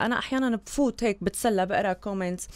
انا احيانا بفوت هيك بتسلى بقرا كومنتس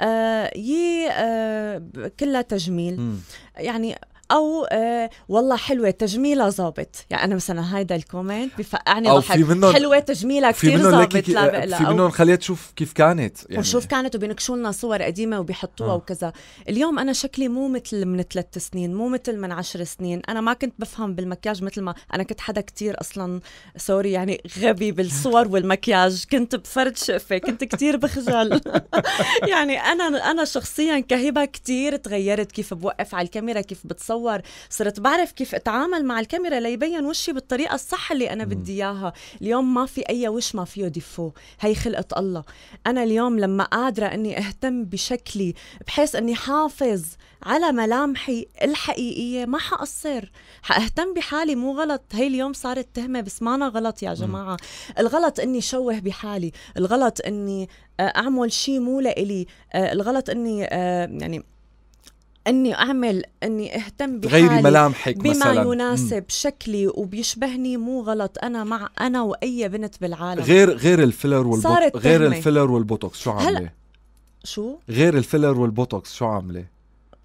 آه يي آه كلها تجميل م. يعني او آه والله حلوه تجميلها ظابط يعني انا مثلا هيدا الكومنت بفقعني ضحك حلوه تجميلها كثير ظابط في منهم خليها تشوف كيف كانت يعني وشوف كانت وبينكشوا لنا صور قديمه وبيحطوها آه. وكذا اليوم انا شكلي مو مثل من ثلاث سنين مو مثل من عشر سنين انا ما كنت بفهم بالمكياج مثل ما انا كنت حدا كثير اصلا سوري يعني غبي بالصور والمكياج كنت بفرد شقفه كنت كثير بخجل يعني انا انا شخصيا كهبه كثير تغيرت كيف بوقف على الكاميرا كيف بتصور اتصور صرت بعرف كيف اتعامل مع الكاميرا ليبين وشي بالطريقه الصح اللي انا بدي اياها اليوم ما في اي وش ما فيه ديفو هي خلقه الله انا اليوم لما قادره اني اهتم بشكلي بحيث اني حافظ على ملامحي الحقيقيه ما حقصر حاهتم بحالي مو غلط هي اليوم صارت تهمه بس مانا غلط يا جماعه الغلط اني شوه بحالي الغلط اني آه، اعمل شيء مو لإلي آه، الغلط اني آه، يعني اني اعمل اني اهتم بحالي غيري ملامحك بما مثلا. يناسب م. شكلي وبيشبهني مو غلط انا مع انا واي بنت بالعالم غير غير الفيلر والبوتوكس غير الفيلر والبوتوكس شو عامله هل... شو غير الفيلر والبوتوكس شو عامله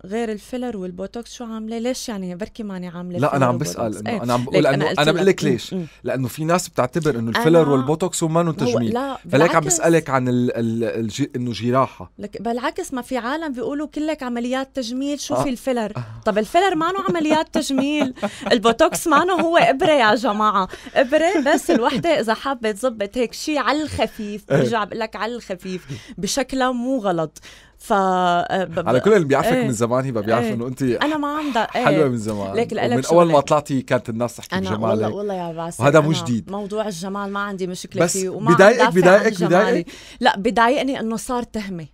غير الفيلر والبوتوكس شو عامله ليش يعني بركي ماني عامله لا انا عم بسال انه إيه. انا عم بقول انه انا بقول لك ليش لانه في ناس بتعتبر انه الفيلر والبوتوكس هم منهم تجميل لا فلك عم بسالك عن ال ال ال... انه جراحه لك بالعكس ما في عالم بيقولوا كلك عمليات تجميل شو آه. في الفيلر طب الفيلر مانو عمليات تجميل البوتوكس مانو هو ابره يا جماعه ابره بس الوحده اذا حابه تظبط هيك شيء على الخفيف إيه. برجع بقول لك على الخفيف بشكلها مو غلط ف آه، على كل اللي بيعرفك ايه. من زمان زمان هبه بيعرفوا إيه. انه انت انا ما عم ايه حلوه من زمان ليك القلب من اول ما طلعتي كانت الناس تحكي بجمالك والله والله يا باسل وهذا مو جديد موضوع الجمال ما عندي مشكله بس فيه وما بضايقك بضايقك بضايقك لا بضايقني انه صار تهمه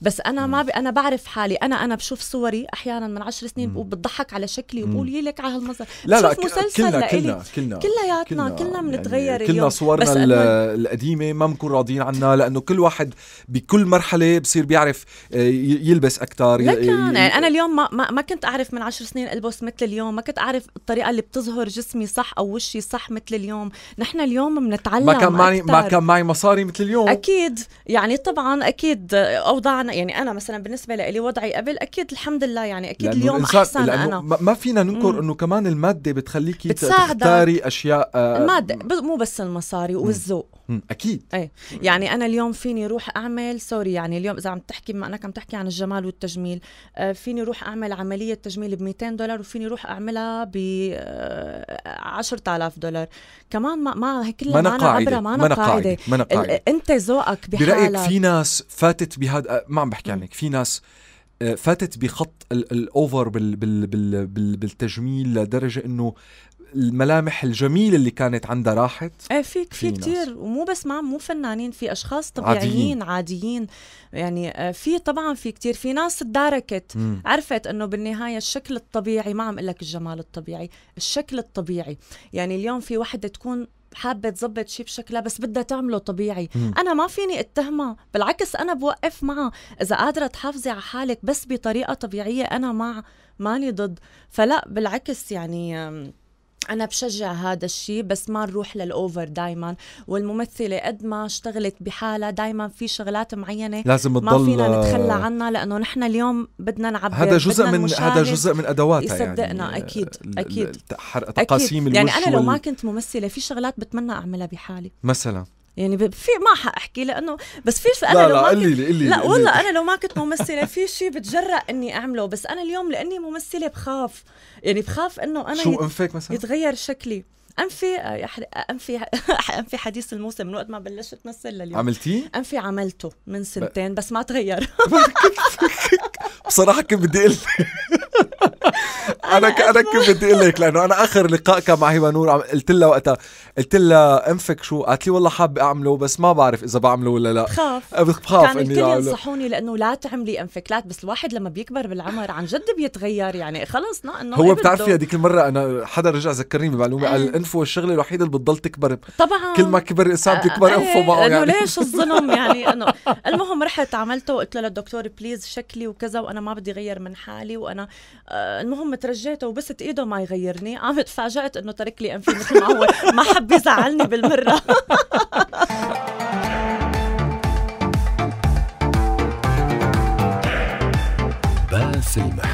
بس انا ما انا بعرف حالي انا انا بشوف صوري احيانا من عشر سنين وبتضحك على شكلي وبقول يلك على هالمظهر لا لا كلنا كلنا كلنا كلياتنا كلنا يعني بنتغير كلنا صورنا القديمه ما بنكون راضيين عنها لانه كل واحد بكل مرحله بصير بيعرف آه، يلبس اكثر لكن يعني انا اليوم ما, ما, ما كنت اعرف من عشر سنين البس مثل اليوم ما كنت اعرف الطريقه اللي بتظهر جسمي صح او وشي صح مثل اليوم نحن اليوم بنتعلم ما كان معي ما كان معي مصاري مثل اليوم اكيد يعني طبعا اكيد اوضاعنا يعني انا مثلا بالنسبه لي وضعي قبل اكيد الحمد لله يعني اكيد اليوم احسن انا ما فينا ننكر انه كمان الماده بتخليكي تختاري اشياء آه الماده مو بس المصاري والذوق اكيد ايه يعني انا اليوم فيني روح اعمل سوري يعني اليوم اذا عم تحكي ما انك عم تحكي عن الجمال والتجميل آه فيني روح اعمل عمليه تجميل ب 200 دولار وفيني روح اعملها ب 10000 آه، دولار كمان ما ما كلها معنا عبره معنا قاعده معنا قاعده انت ذوقك بحالك برايك في ناس فاتت بهذا آه، ما عم بحكي عنك في ناس آه، فاتت بخط الاوفر بال بال بال بال بالتجميل لدرجه انه الملامح الجميله اللي كانت عندها راحت ايه في في كثير ومو بس ما مو فنانين في اشخاص طبيعيين عاديين, عاديين. يعني آه، في طبعا في كثير في ناس تداركت مم. عرفت انه بالنهايه الشكل الطبيعي ما عم اقول لك الجمال الطبيعي الشكل الطبيعي يعني اليوم في وحده تكون حابه تظبط شيء بشكلها بس بدها تعمله طبيعي مم. انا ما فيني اتهمها بالعكس انا بوقف معها اذا قادره تحافظي على حالك بس بطريقه طبيعيه انا مع ماني ضد فلا بالعكس يعني انا بشجع هذا الشيء بس ما نروح للاوفر دائما والممثله قد ما اشتغلت بحالها دائما في شغلات معينه لازم ما فينا نتخلى عنها لانه نحن اليوم بدنا نعبر هذا جزء من هذا جزء من ادواتها يصدقنا يعني اكيد اكيد تقاسيم يعني انا لو ما كنت ممثله في شغلات بتمنى اعملها بحالي مثلا يعني في ما حاحكي لانه بس في انا لا لو لا قلي لي قلي لا والله انا لو ما كنت ممثله في شيء بتجرأ اني اعمله بس انا اليوم لاني ممثله بخاف يعني بخاف انه انا شو انفك مثلا يتغير شكلي انفي انفي انفي حديث الموسم من وقت ما بلشت مثل لليوم عملتيه؟ انفي عملته من سنتين بس ما تغير بصراحه كنت بدي اقول انا ك... انا كيف بدي اقول لك لانه انا اخر لقاء كان مع هبه نور عم... قلت لها وقتها قلت لها انفك شو قالت لي والله حابه اعمله بس ما بعرف اذا بعمله ولا لا بخاف أه، بخاف كان الكل ينصحوني لانه لا تعملي انفك لا بس الواحد لما بيكبر بالعمر عن جد بيتغير يعني خلص انه هو بتعرفي هذيك المره انا حدا رجع ذكرني بمعلومه قال الانفو إيه. الشغله الوحيده اللي بتضل تكبر طبعا كل ما كبر الانسان أه، بيكبر إيه، انفه معه يعني انه ليش الظلم يعني انه المهم رحت عملته وقلت له للدكتور بليز شكلي وكذا وانا ما بدي اغير من حالي وانا أه، المهم ترجع وجهته وبست ايده ما يغيرني قام تفاجات انه ترك لي انفي مثل ما هو ما حب يزعلني بالمره باسل